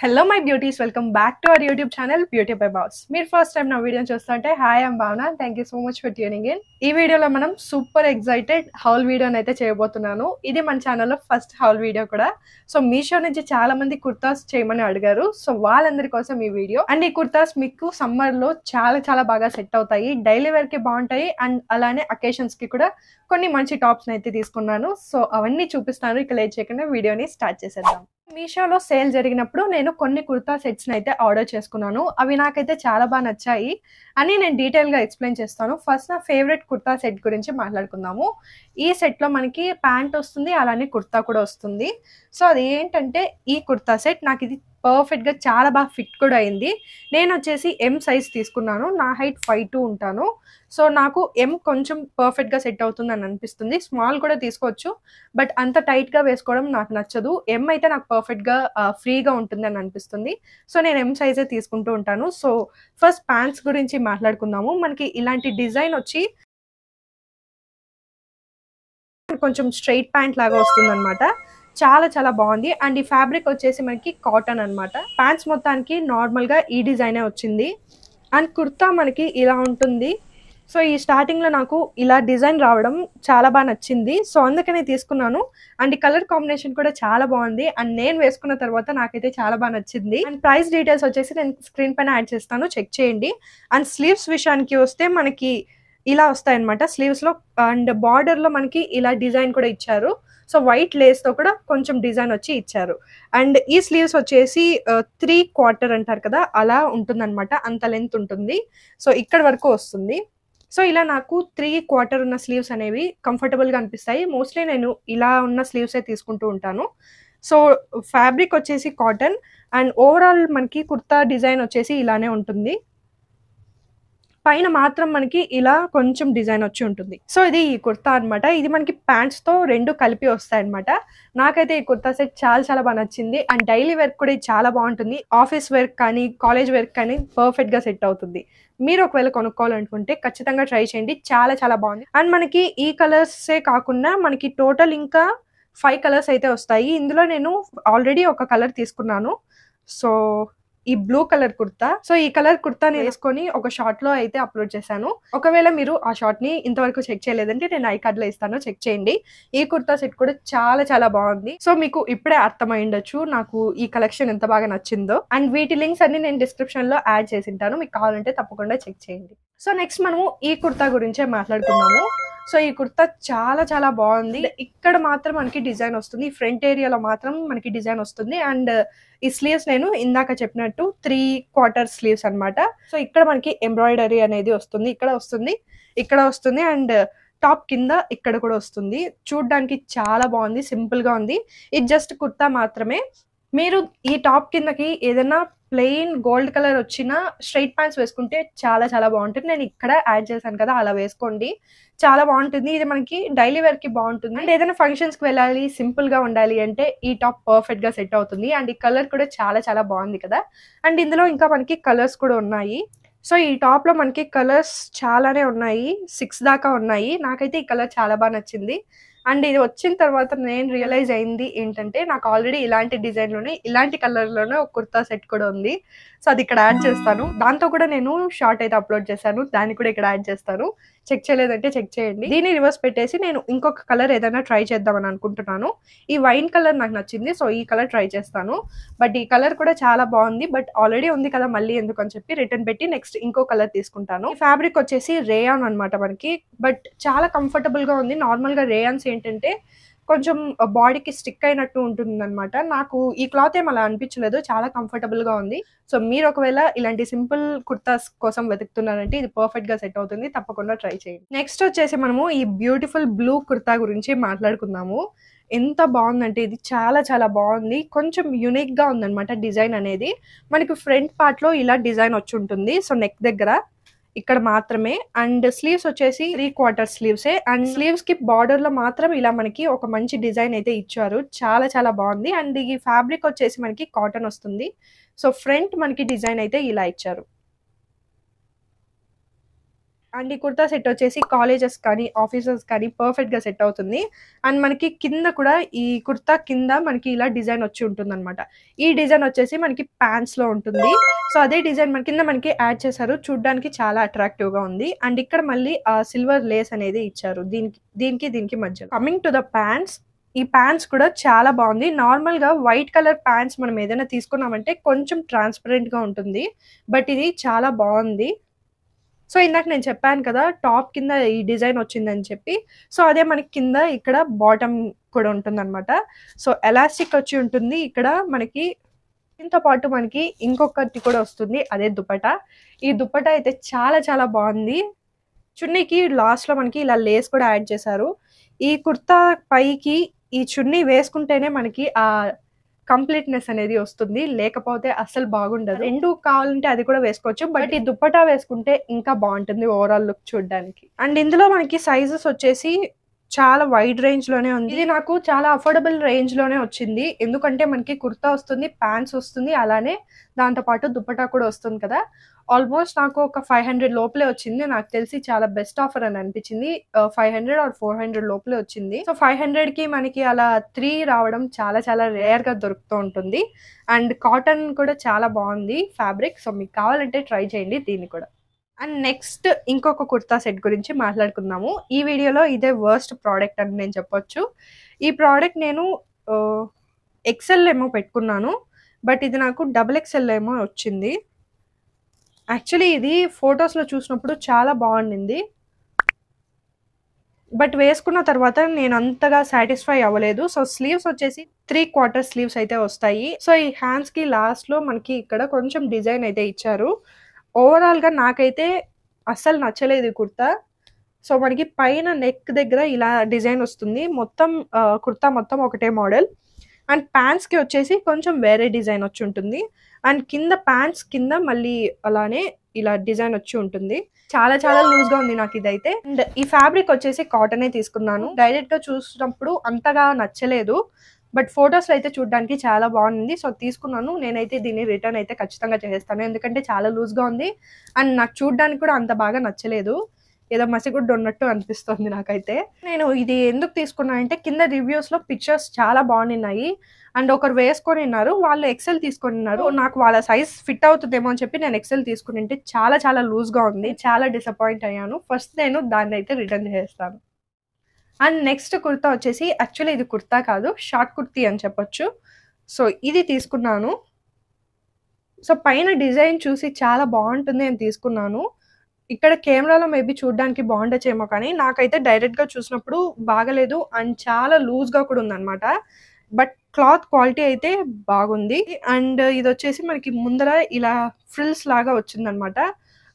Hello my beauties welcome back to our YouTube channel beauty by boss మీరు first time నా video చూస్తుంటే hi I'm Bhavana thank you so much for tuning in ఈ వీడియోలో మనం super excited howl వీడియోని అయితే చేయబోతున్నాను ఇది మన ఛానల్లో ఫస్ట్ హౌల్ వీడియో కూడా సో మీషో నుంచి చాలా మంది కుర్తాస్ చేయమని అడిగారు సో వాళ్ళందరి కోసం ఈ వీడియో అండ్ ఈ కుర్తాస్ మీకు సమ్మర్లో చాలా చాలా బాగా సెట్ అవుతాయి డైలీ వేర్కి బాగుంటాయి అండ్ అలానే అకేషన్స్కి కూడా కొన్ని మంచి టాప్స్ని అయితే తీసుకున్నాను సో అవన్నీ చూపిస్తాను ఇక లేట్ చేయకుండా వీడియోని స్టార్ట్ చేసేద్దాం మీషోలో సేల్ జరిగినప్పుడు నేను కొన్ని కుర్తా సెట్స్ని అయితే ఆర్డర్ చేసుకున్నాను అవి నాకైతే చాలా బాగా నచ్చాయి అని నేను డీటెయిల్గా ఎక్స్ప్లెయిన్ చేస్తాను ఫస్ట్ నా ఫేవరెట్ కుర్తా సెట్ గురించి మాట్లాడుకుందాము ఈ సెట్లో మనకి ప్యాంట్ వస్తుంది అలానే కుర్తా కూడా వస్తుంది సో అది ఏంటంటే ఈ కుర్తా సెట్ నాకు ఇది పర్ఫెక్ట్గా చాలా బాగా ఫిట్ కూడా అయింది నేను వచ్చేసి ఎం సైజ్ తీసుకున్నాను నా హైట్ ఫైవ్ టూ ఉంటాను సో నాకు ఎం కొంచెం పర్ఫెక్ట్గా సెట్ అవుతుంది అని అనిపిస్తుంది స్మాల్ కూడా తీసుకోవచ్చు బట్ అంత టైట్గా వేసుకోవడం నాకు నచ్చదు ఎం అయితే నాకు పర్ఫెక్ట్గా ఫ్రీగా ఉంటుంది అని అనిపిస్తుంది సో నేను ఎం సైజే తీసుకుంటూ ఉంటాను సో ఫస్ట్ ప్యాంట్స్ గురించి మాట్లాడుకుందాము మనకి ఇలాంటి డిజైన్ వచ్చి కొంచెం స్ట్రైట్ ప్యాంట్ లాగా వస్తుంది అనమాట చాలా చాలా బాగుంది అండ్ ఈ ఫ్యాబ్రిక్ వచ్చేసి మనకి కాటన్ అనమాట ప్యాంట్స్ మొత్తానికి నార్మల్గా ఈ డిజైనే వచ్చింది అండ్ కుర్తా మనకి ఇలా ఉంటుంది సో ఈ స్టార్టింగ్లో నాకు ఇలా డిజైన్ రావడం చాలా బాగా నచ్చింది సో అందుకనే తీసుకున్నాను అండ్ ఈ కలర్ కాంబినేషన్ కూడా చాలా బాగుంది అండ్ నేను వేసుకున్న తర్వాత నాకైతే చాలా బాగా నచ్చింది అండ్ ప్రైస్ డీటెయిల్స్ వచ్చేసి నేను స్క్రీన్ పైన యాడ్ చేస్తాను చెక్ చేయండి అండ్ స్లీవ్స్ విషయానికి వస్తే మనకి ఇలా వస్తాయన్నమాట స్లీవ్స్లో అండ్ బార్డర్లో మనకి ఇలా డిజైన్ కూడా ఇచ్చారు సో వైట్ లేస్తో కూడా కొంచెం డిజైన్ వచ్చి ఇచ్చారు అండ్ ఈ స్లీవ్స్ వచ్చేసి త్రీ క్వార్టర్ అంటారు కదా అలా ఉంటుందన్నమాట అంత లెంత్ ఉంటుంది సో ఇక్కడ వరకు వస్తుంది సో ఇలా నాకు త్రీ క్వార్టర్ ఉన్న స్లీవ్స్ అనేవి కంఫర్టబుల్గా అనిపిస్తాయి మోస్ట్లీ నేను ఇలా ఉన్న స్లీవ్సే తీసుకుంటూ ఉంటాను సో ఫ్యాబ్రిక్ వచ్చేసి కాటన్ అండ్ ఓవరాల్ మనకి కుర్తా డిజైన్ వచ్చేసి ఇలానే ఉంటుంది పైన మాత్రం మనకి ఇలా కొంచెం డిజైన్ వచ్చి ఉంటుంది సో ఇది ఈ కుర్తా అనమాట ఇది మనకి ప్యాంట్స్ తో రెండు కలిపి వస్తాయి అనమాట నాకైతే ఈ కుర్తా సెట్ చాలా చాలా బాగా నచ్చింది అండ్ డైలీ వర్క్ కూడా చాలా బాగుంటుంది ఆఫీస్ వర్క్ కానీ కాలేజ్ వర్క్ కానీ పర్ఫెక్ట్ గా సెట్ అవుతుంది మీరు ఒకవేళ కొనుక్కోవాలనుకుంటే ఖచ్చితంగా ట్రై చేయండి చాలా చాలా బాగుంది అండ్ మనకి ఈ కలర్సే కాకుండా మనకి టోటల్ ఇంకా ఫైవ్ కలర్స్ అయితే వస్తాయి ఇందులో నేను ఆల్రెడీ ఒక కలర్ తీసుకున్నాను సో ఈ బ్లూ కలర్ కుర్తా సో ఈ కలర్ కుర్తా నేను వేసుకొని ఒక షార్ట్ లో అయితే అప్లోడ్ చేశాను ఒకవేళ మీరు ఆ షార్ట్ ని ఇంతవరకు చెక్ చేయలేదంటే నేను ఐ కార్డ్ లో ఇస్తాను చెక్ చేయండి ఈ కుర్తా సెట్ కూడా చాలా చాలా బాగుంది సో మీకు ఇప్పుడే అర్థమైండొచ్చు నాకు ఈ కలెక్షన్ ఎంత బాగా నచ్చిందో అండ్ వీటి లింక్స్ అన్ని నేను డిస్క్రిప్షన్ లో యాడ్ చేసి ఉంటాను మీకు కావాలంటే తప్పకుండా చెక్ చేయండి సో నెక్స్ట్ మనము ఈ కుర్తా గురించే మాట్లాడుకున్నాము సో ఈ కుర్తా చాలా చాలా బాగుంది ఇక్కడ మాత్రం మనకి డిజైన్ వస్తుంది ఫ్రంట్ ఏరియాలో మాత్రం మనకి డిజైన్ వస్తుంది అండ్ ఈ స్లీవ్స్ నేను ఇందాక చెప్పినట్టు త్రీ క్వార్టర్ స్లీవ్స్ అనమాట సో ఇక్కడ మనకి ఎంబ్రాయిడరీ అనేది వస్తుంది ఇక్కడ వస్తుంది ఇక్కడ వస్తుంది అండ్ టాప్ కింద ఇక్కడ కూడా వస్తుంది చూడ్డానికి చాలా బాగుంది సింపుల్ గా ఉంది ఇది జస్ట్ కుర్తా మాత్రమే మీరు ఈ టాప్ కిందకి ఏదైనా ప్లెయిన్ గోల్డ్ కలర్ వచ్చిన స్ట్రైట్ ప్యాంట్స్ వేసుకుంటే చాలా చాలా బాగుంటుంది నేను ఇక్కడ యాడ్ చేశాను కదా అలా వేసుకోండి చాలా బాగుంటుంది ఇది మనకి డైలీ వేర్ కి బాగుంటుంది అండ్ ఏదైనా ఫంక్షన్స్ కి వెళ్ళాలి సింపుల్ గా ఉండాలి అంటే ఈ టాప్ పర్ఫెక్ట్ గా సెట్ అవుతుంది అండ్ ఈ కలర్ కూడా చాలా చాలా బాగుంది కదా అండ్ ఇందులో ఇంకా మనకి కలర్స్ కూడా ఉన్నాయి సో ఈ టాప్ లో మనకి కలర్స్ చాలానే ఉన్నాయి సిక్స్ దాకా ఉన్నాయి నాకైతే ఈ కలర్ చాలా బాగా నచ్చింది అండ్ ఇది వచ్చిన తర్వాత నేను రియలైజ్ అయింది ఏంటంటే నాకు ఆల్రెడీ ఇలాంటి డిజైన్లోనే ఇలాంటి కలర్లోనే ఒక కుర్తా సెట్ కూడా ఉంది సో అది ఇక్కడ యాడ్ చేస్తాను దాంతో కూడా నేను షార్ట్ అయితే అప్లోడ్ చేశాను దాన్ని కూడా ఇక్కడ యాడ్ చేస్తాను చెక్ చేయలేదంటే చెక్ చేయండి దీన్ని రివర్స్ పెట్టేసి నేను ఇంకొక కలర్ ఏదైనా ట్రై చేద్దామని అనుకుంటున్నాను ఈ వైన్ కలర్ నాకు నచ్చింది సో ఈ కలర్ ట్రై చేస్తాను బట్ ఈ కలర్ కూడా చాలా బాగుంది బట్ ఆల్రెడీ ఉంది కదా మళ్ళీ ఎందుకు అని చెప్పి రిటర్న్ పెట్టి నెక్స్ట్ ఇంకో కలర్ తీసుకుంటాను ఫ్యాబ్రిక్ వచ్చేసి రేయాన్ అనమాట మనకి బట్ చాలా కంఫర్టబుల్ గా ఉంది నార్మల్ గా రేయాన్స్ ఏంటంటే కొంచెం బాడీకి స్టిక్ అయినట్టు ఉంటుంది అనమాట నాకు ఈ క్లాత్ ఏం అలా అనిపించలేదు చాలా కంఫర్టబుల్గా ఉంది సో మీరు ఒకవేళ ఇలాంటి సింపుల్ కుర్తాస్ కోసం వెతుకుతున్నారంటే ఇది పర్ఫెక్ట్గా సెట్ అవుతుంది తప్పకుండా ట్రై చేయండి నెక్స్ట్ వచ్చేసి మనము ఈ బ్యూటిఫుల్ బ్లూ కుర్తా గురించి మాట్లాడుకుందాము ఎంత బాగుందంటే ఇది చాలా చాలా బాగుంది కొంచెం యునిక్గా ఉందన్నమాట డిజైన్ అనేది మనకి ఫ్రంట్ పార్ట్లో ఇలా డిజైన్ వచ్చి ఉంటుంది సో నెక్ దగ్గర ఇక్కడ మాత్రమే అండ్ స్లీవ్స్ వచ్చేసి three quarter sleeves and sleeves కి బార్డర్ లో మాత్రం ఇలా మనకి ఒక మంచి డిజైన్ అయితే ఇచ్చారు చాలా చాలా బాగుంది అండ్ ఈ ఫ్యాబ్రిక్ వచ్చేసి మనకి కాటన్ వస్తుంది సో ఫ్రంట్ మనకి డిజైన్ అయితే ఇలా ఇచ్చారు అండ్ ఈ కుర్తా సెట్ వచ్చేసి కాలేజెస్ కానీ ఆఫీసెస్ కానీ పర్ఫెక్ట్గా సెట్ అవుతుంది అండ్ మనకి కింద కూడా ఈ కుర్తా కింద మనకి ఇలా డిజైన్ వచ్చి ఉంటుంది అనమాట ఈ డిజైన్ వచ్చేసి మనకి ప్యాంట్స్లో ఉంటుంది సో అదే డిజైన్ మన కింద మనకి యాడ్ చేశారు చూడ్డానికి చాలా అట్రాక్టివ్గా ఉంది అండ్ ఇక్కడ మళ్ళీ సిల్వర్ లేస్ అనేది ఇచ్చారు దీనికి దీనికి దీనికి మధ్య కమింగ్ టు ద ప్యాంట్స్ ఈ ప్యాంట్స్ కూడా చాలా బాగుంది నార్మల్గా వైట్ కలర్ ప్యాంట్స్ మనం ఏదైనా తీసుకున్నామంటే కొంచెం ట్రాన్స్పరెంట్గా ఉంటుంది బట్ ఇది చాలా బాగుంది సో ఇందాక నేను చెప్పాను కదా టాప్ కింద ఈ డిజైన్ వచ్చిందని చెప్పి సో అదే మనకి కింద ఇక్కడ బాటమ్ కూడా ఉంటుందన్నమాట సో ఎలాస్టిక్ వచ్చి ఉంటుంది ఇక్కడ మనకి దీంతో పాటు మనకి ఇంకొకటి కూడా వస్తుంది అదే దుపట ఈ దుపట అయితే చాలా చాలా బాగుంది చున్నీకి లాస్ట్లో మనకి ఇలా లేస్ కూడా యాడ్ చేశారు ఈ కుర్తా పైకి ఈ చున్నీ వేసుకుంటేనే మనకి ఆ కంప్లీట్నెస్ అనేది వస్తుంది లేకపోతే అస్సలు బాగుండదు రెండు కావాలంటే అది కూడా వేసుకోవచ్చు బట్ ఈ దుప్పటా వేసుకుంటే ఇంకా బాగుంటుంది ఓవరాల్ లుక్ చూడడానికి అండ్ ఇందులో మనకి సైజెస్ వచ్చేసి చాలా వైడ్ రేంజ్ లోనే ఉంది ఇది నాకు చాలా అఫోర్డబుల్ రేంజ్ లోనే వచ్చింది ఎందుకంటే మనకి కుర్తా వస్తుంది ప్యాంట్స్ వస్తుంది అలానే దాంతో పాటు దుప్పటా కూడా వస్తుంది కదా ఆల్మోస్ట్ నాకు ఒక ఫైవ్ హండ్రెడ్ లోపలే వచ్చింది నాకు తెలిసి చాలా బెస్ట్ ఆఫర్ అని అనిపించింది five hundred or four hundred లోపలే వచ్చింది సో ఫైవ్ హండ్రెడ్ కి మనకి అలా త్రీ రావడం చాలా చాలా రేర్ గా దొరుకుతూ ఉంటుంది అండ్ కాటన్ కూడా చాలా బాగుంది ఫ్యాబ్రిక్ సో మీకు కావాలంటే ట్రై చేయండి దీన్ని కూడా అండ్ నెక్స్ట్ ఇంకొక కుర్తా సెట్ గురించి మాట్లాడుకుందాము ఈ వీడియోలో ఇదే వర్స్ట్ ప్రోడక్ట్ అని నేను చెప్పొచ్చు ఈ ప్రోడక్ట్ నేను ఎక్సెల్ ఏమో పెట్టుకున్నాను బట్ ఇది నాకు డబుల్ ఎక్సెల్ ఏమో వచ్చింది యాక్చువల్లీ ఇది ఫొటోస్లో చూసినప్పుడు చాలా బాగుండింది బట్ వేసుకున్న తర్వాత నేను అంతగా సాటిస్ఫై అవ్వలేదు సో స్లీవ్స్ వచ్చేసి త్రీ క్వార్టర్ స్లీవ్స్ అయితే వస్తాయి సో ఈ హ్యాండ్స్కి లాస్ట్లో మనకి ఇక్కడ కొంచెం డిజైన్ అయితే ఇచ్చారు ఓవరాల్గా నాకైతే అస్సలు నచ్చలేదు కుర్తా సో మనకి పైన నెక్ దగ్గర ఇలా డిజైన్ వస్తుంది మొత్తం కుర్తా మొత్తం ఒకటే మోడల్ అండ్ ప్యాంట్స్కి వచ్చేసి కొంచెం వేరే డిజైన్ వచ్చి ఉంటుంది అండ్ కింద ప్యాంట్స్ కింద మళ్ళీ అలానే ఇలా డిజైన్ వచ్చి ఉంటుంది చాలా చాలా లూజ్ గా ఉంది నాకు ఇదైతే అండ్ ఈ ఫ్యాబ్రిక్ వచ్చేసి కాటన్ ఏ తీసుకున్నాను డైరెక్ట్ గా చూసినప్పుడు అంతగా నచ్చలేదు బట్ ఫొటోస్లో అయితే చూడడానికి చాలా బాగుంది సో తీసుకున్నాను నేనైతే దీన్ని రిటర్న్ అయితే ఖచ్చితంగా చేసేస్తాను ఎందుకంటే చాలా లూజ్గా ఉంది అండ్ నాకు చూడడానికి కూడా అంత బాగా నచ్చలేదు ఏదో మసిగుడ్డు ఉన్నట్టు అనిపిస్తుంది నాకైతే నేను ఇది ఎందుకు తీసుకున్నా అంటే కింద రివ్యూస్లో పిక్చర్స్ చాలా బాగున్నాయి అండ్ ఒకరు వేసుకొని ఉన్నారు వాళ్ళు ఎక్సెల్ తీసుకొని ఉన్నారు hmm. నాకు వాళ్ళ సైజ్ ఫిట్ అవుతుందేమో అని చెప్పి నేను ఎక్సెల్ తీసుకుని ఉంటే చాలా చాలా లూజ్గా ఉంది hmm. చాలా డిసప్పాయింట్ అయ్యాను ఫస్ట్ నేను దాన్ని అయితే రిటర్న్ చేస్తాను అండ్ నెక్స్ట్ కుర్తా వచ్చేసి యాక్చువల్లీ ఇది కుర్తా కాదు షార్ట్ కుర్తీ అని చెప్పొచ్చు సో ఇది తీసుకున్నాను సో పైన డిజైన్ చూసి చాలా బాగుంటుంది అని తీసుకున్నాను ఇక్కడ కెమెరాలో మేబీ చూడడానికి బాగుండొచ్చేమో కానీ నాకైతే డైరెక్ట్గా చూసినప్పుడు బాగలేదు అండ్ చాలా లూజ్గా కూడా ఉందన్నమాట బట్ క్లాత్ క్వాలిటీ అయితే బాగుంది అండ్ ఇది వచ్చేసి మనకి ముందర ఇలా ఫ్రిల్స్ లాగా వచ్చిందనమాట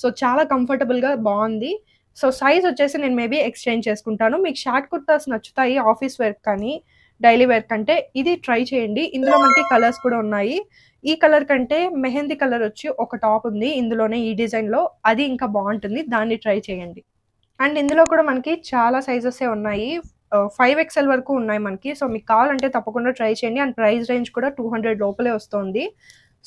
సో చాలా కంఫర్టబుల్గా బాగుంది సో సైజ్ వచ్చేసి నేను మేబీ ఎక్స్చేంజ్ చేసుకుంటాను మీకు షార్ట్ కుర్తాస్ నచ్చుతాయి ఆఫీస్ వేర్ కానీ డైలీ వేర్ కంటే ఇది ట్రై చేయండి ఇందులో మనకి కలర్స్ కూడా ఉన్నాయి ఈ కలర్ కంటే మెహందీ కలర్ వచ్చి ఒక టాప్ ఉంది ఇందులోనే ఈ డిజైన్లో అది ఇంకా బాగుంటుంది దాన్ని ట్రై చేయండి అండ్ ఇందులో కూడా మనకి చాలా సైజెస్ ఉన్నాయి ఫైవ్ ఎక్స్ఎల్ వరకు ఉన్నాయి మనకి సో మీకు కావాలంటే తప్పకుండా ట్రై చేయండి అండ్ ప్రైస్ రేంజ్ కూడా టూ హండ్రెడ్ లోపలే వస్తుంది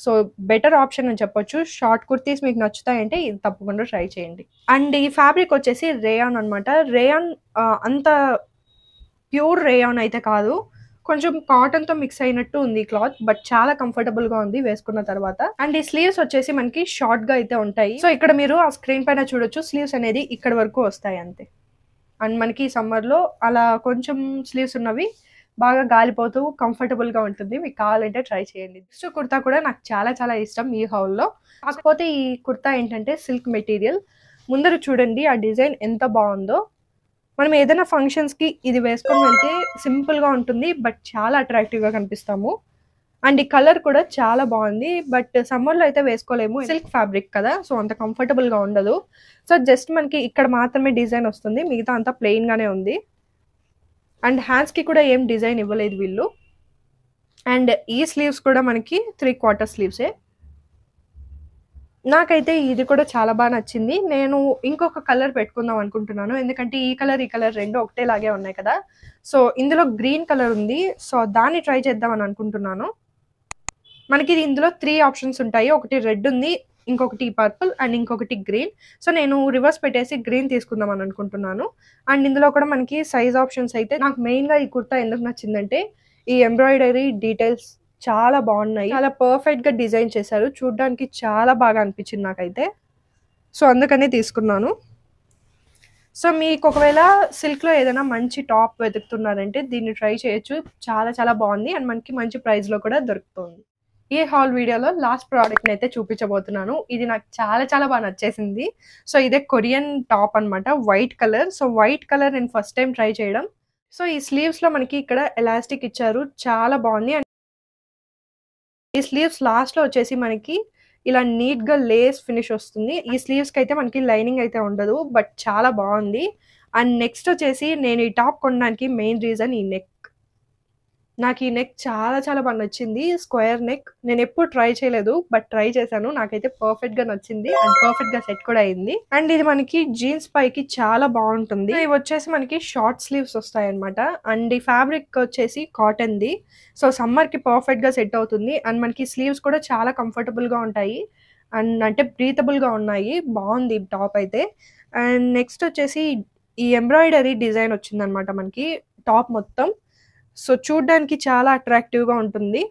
సో బెటర్ ఆప్షన్ అని చెప్పొచ్చు షార్ట్ కుర్తీస్ మీకు నచ్చుతాయంటే ఇది తప్పకుండా ట్రై చేయండి అండ్ ఈ ఫ్యాబ్రిక్ వచ్చేసి రేయాన్ అనమాట రేయాన్ అంత ప్యూర్ రేయాన్ అయితే కాదు కొంచెం కాటన్తో మిక్స్ అయినట్టు ఉంది క్లాత్ బట్ చాలా కంఫర్టబుల్గా ఉంది వేసుకున్న తర్వాత అండ్ ఈ స్లీవ్స్ వచ్చేసి మనకి షార్ట్గా అయితే ఉంటాయి సో ఇక్కడ మీరు ఆ స్క్రీన్ పైన చూడొచ్చు స్లీవ్స్ అనేది ఇక్కడ వరకు వస్తాయి అంతే అండ్ మనకి సమ్మర్లో అలా కొంచెం స్లీవ్స్ ఉన్నవి బాగా గాలిపోతూ కంఫర్టబుల్గా ఉంటుంది మీకు కావాలంటే ట్రై చేయండి నెక్స్ట్ కుర్తా కూడా నాకు చాలా చాలా ఇష్టం ఈ హౌల్లో కాకపోతే ఈ కుర్తా ఏంటంటే సిల్క్ మెటీరియల్ ముందర చూడండి ఆ డిజైన్ ఎంత బాగుందో మనం ఏదైనా ఫంక్షన్స్కి ఇది వేసుకొని వెళ్తే సింపుల్గా ఉంటుంది బట్ చాలా అట్రాక్టివ్గా కనిపిస్తాము అండ్ ఈ కలర్ కూడా చాలా బాగుంది బట్ సమ్మర్లో అయితే వేసుకోలేము సిల్క్ ఫ్యాబ్రిక్ కదా సో అంత కంఫర్టబుల్గా ఉండదు సో జస్ట్ మనకి ఇక్కడ మాత్రమే డిజైన్ వస్తుంది మిగతా అంతా ప్లెయిన్గానే ఉంది అండ్ హ్యాండ్స్కి కూడా ఏం డిజైన్ ఇవ్వలేదు వీళ్ళు అండ్ ఈ స్లీవ్స్ కూడా మనకి త్రీ క్వార్టర్ స్లీవ్సే నాకైతే ఇది కూడా చాలా బాగా నచ్చింది నేను ఇంకొక కలర్ పెట్టుకుందాం అనుకుంటున్నాను ఎందుకంటే ఈ కలర్ ఈ కలర్ రెండు ఒకటేలాగే ఉన్నాయి కదా సో ఇందులో గ్రీన్ కలర్ ఉంది సో దాన్ని ట్రై చేద్దామని అనుకుంటున్నాను మనకి ఇందులో త్రీ ఆప్షన్స్ ఉంటాయి ఒకటి రెడ్ ఉంది ఇంకొకటి పర్పుల్ అండ్ ఇంకొకటి గ్రీన్ సో నేను రివర్స్ పెట్టేసి గ్రీన్ తీసుకుందాం అని అనుకుంటున్నాను అండ్ ఇందులో కూడా మనకి సైజ్ ఆప్షన్స్ అయితే నాకు మెయిన్గా ఈ కుర్తా ఎందుకు నచ్చిందంటే ఈ ఎంబ్రాయిడరీ డీటెయిల్స్ చాలా బాగున్నాయి చాలా పర్ఫెక్ట్గా డిజైన్ చేశారు చూడడానికి చాలా బాగా అనిపించింది నాకైతే సో అందుకనే తీసుకున్నాను సో మీకు ఒకవేళ సిల్క్లో ఏదైనా మంచి టాప్ వెతుకుతున్నారంటే దీన్ని ట్రై చేయొచ్చు చాలా చాలా బాగుంది అండ్ మనకి మంచి ప్రైస్లో కూడా దొరుకుతుంది ఈ హాల్ వీడియోలో లాస్ట్ ని అయితే చూపించబోతున్నాను ఇది నాకు చాలా చాలా బాగా నచ్చేసింది సో ఇదే కొరియన్ టాప్ అనమాట white colour so white colour నేను ఫస్ట్ టైం ట్రై చేయడం సో ఈ స్లీవ్స్ లో మనకి ఇక్కడ ఎలాస్టిక్ ఇచ్చారు చాలా బాగుంది అండ్ ఈ స్లీవ్స్ లాస్ట్ లో వచ్చేసి మనకి ఇలా నీట్ గా లేస్ ఫినిష్ వస్తుంది ఈ కి అయితే మనకి లైనింగ్ అయితే ఉండదు బట్ చాలా బాగుంది అండ్ నెక్స్ట్ వచ్చేసి నేను ఈ టాప్ కొనడానికి మెయిన్ రీజన్ ఈ నెక్ నాకు ఈ నెక్ చాలా చాలా బాగా నచ్చింది స్క్వేర్ నెక్ నేను ఎప్పుడు ట్రై చేయలేదు బట్ ట్రై చేశాను నాకైతే పర్ఫెక్ట్ గా నచ్చింది అండ్ పర్ఫెక్ట్ గా సెట్ కూడా అయింది అండ్ ఇది మనకి జీన్స్ పైకి చాలా బాగుంటుంది ఇవి వచ్చేసి మనకి షార్ట్ స్లీవ్స్ వస్తాయి అనమాట అండ్ ఈ ఫ్యాబ్రిక్ వచ్చేసి కాటన్ ది సో సమ్మర్ కి పర్ఫెక్ట్ గా సెట్ అవుతుంది అండ్ మనకి స్లీవ్స్ కూడా చాలా కంఫర్టబుల్ గా ఉంటాయి అండ్ అంటే బ్రీతబుల్ గా ఉన్నాయి బాగుంది టాప్ అయితే అండ్ నెక్స్ట్ వచ్చేసి ఈ ఎంబ్రాయిడరీ డిజైన్ వచ్చిందనమాట మనకి టాప్ మొత్తం సో చూడ్డానికి చాలా అట్రాక్టివ్గా ఉంటుంది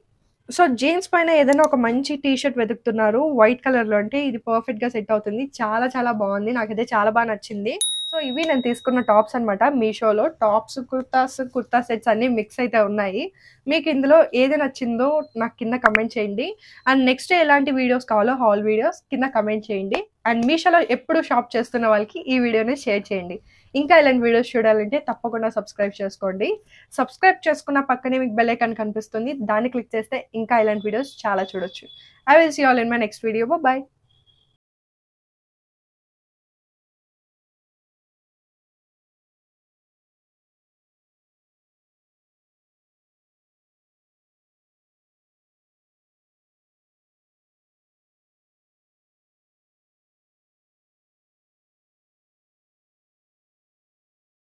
సో జీన్స్ పైన ఏదైనా ఒక మంచి టీ షర్ట్ వెతుకుతున్నారు వైట్ కలర్లో అంటే ఇది పర్ఫెక్ట్గా సెట్ అవుతుంది చాలా చాలా బాగుంది నాకైతే చాలా బాగా నచ్చింది సో ఇవి నేను తీసుకున్న టాప్స్ అనమాట మీషోలో టాప్స్ కుర్తాస్ కుర్తా సెట్స్ అన్ని మిక్స్ అయితే ఉన్నాయి మీకు ఇందులో ఏది నచ్చిందో నాకు కింద కమెంట్ చేయండి అండ్ నెక్స్ట్ ఎలాంటి వీడియోస్ కావాలో హాల్ వీడియోస్ కింద కమెంట్ చేయండి అండ్ మీషోలో ఎప్పుడు షాప్ చేస్తున్న వాళ్ళకి ఈ వీడియోని షేర్ చేయండి ఇంకా ఇలాంటి వీడియోస్ చూడాలంటే తప్పకుండా సబ్స్క్రైబ్ చేసుకోండి సబ్స్క్రైబ్ చేసుకున్న పక్కనే మీకు బెల్ ఐకాన్ కనిపిస్తుంది దాన్ని క్లిక్ చేస్తే ఇంకా ఇలాంటి వీడియోస్ చాలా చూడొచ్చు I will see all in my next video bye